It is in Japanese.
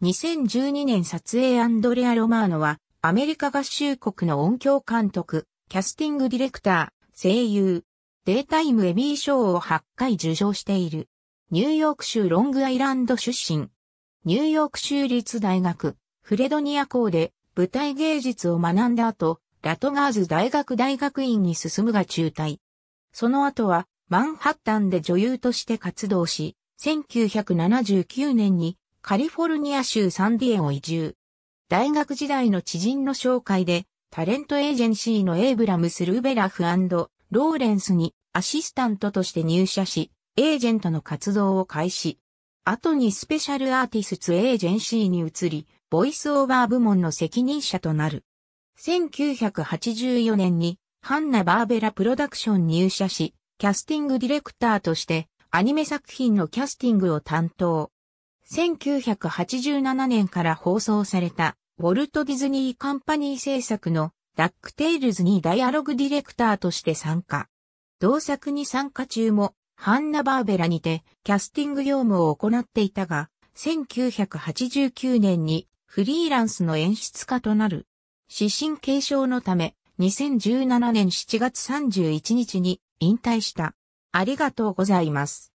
2012年撮影アンドレア・ロマーノは、アメリカ合衆国の音響監督、キャスティングディレクター、声優、データイムエビー賞を8回受賞している。ニューヨーク州ロングアイランド出身。ニューヨーク州立大学、フレドニア校で舞台芸術を学んだ後、ラトガーズ大学大学院に進むが中退。その後は、マンハッタンで女優として活動し、1979年にカリフォルニア州サンディエゴ移住。大学時代の知人の紹介で、タレントエージェンシーのエイブラムス・ルベラフローレンスにアシスタントとして入社し、エージェントの活動を開始。後にスペシャルアーティスツエージェンシーに移り、ボイスオーバー部門の責任者となる。1984年にハンナ・バーベラプロダクション入社し、キャスティングディレクターとしてアニメ作品のキャスティングを担当。1987年から放送された、ウォルト・ディズニー・カンパニー制作のダックテイルズにダイアログディレクターとして参加。同作に参加中も、ハンナ・バーベラにてキャスティング業務を行っていたが、1989年にフリーランスの演出家となる。指針継承のため、2017年7月31日に引退した。ありがとうございます。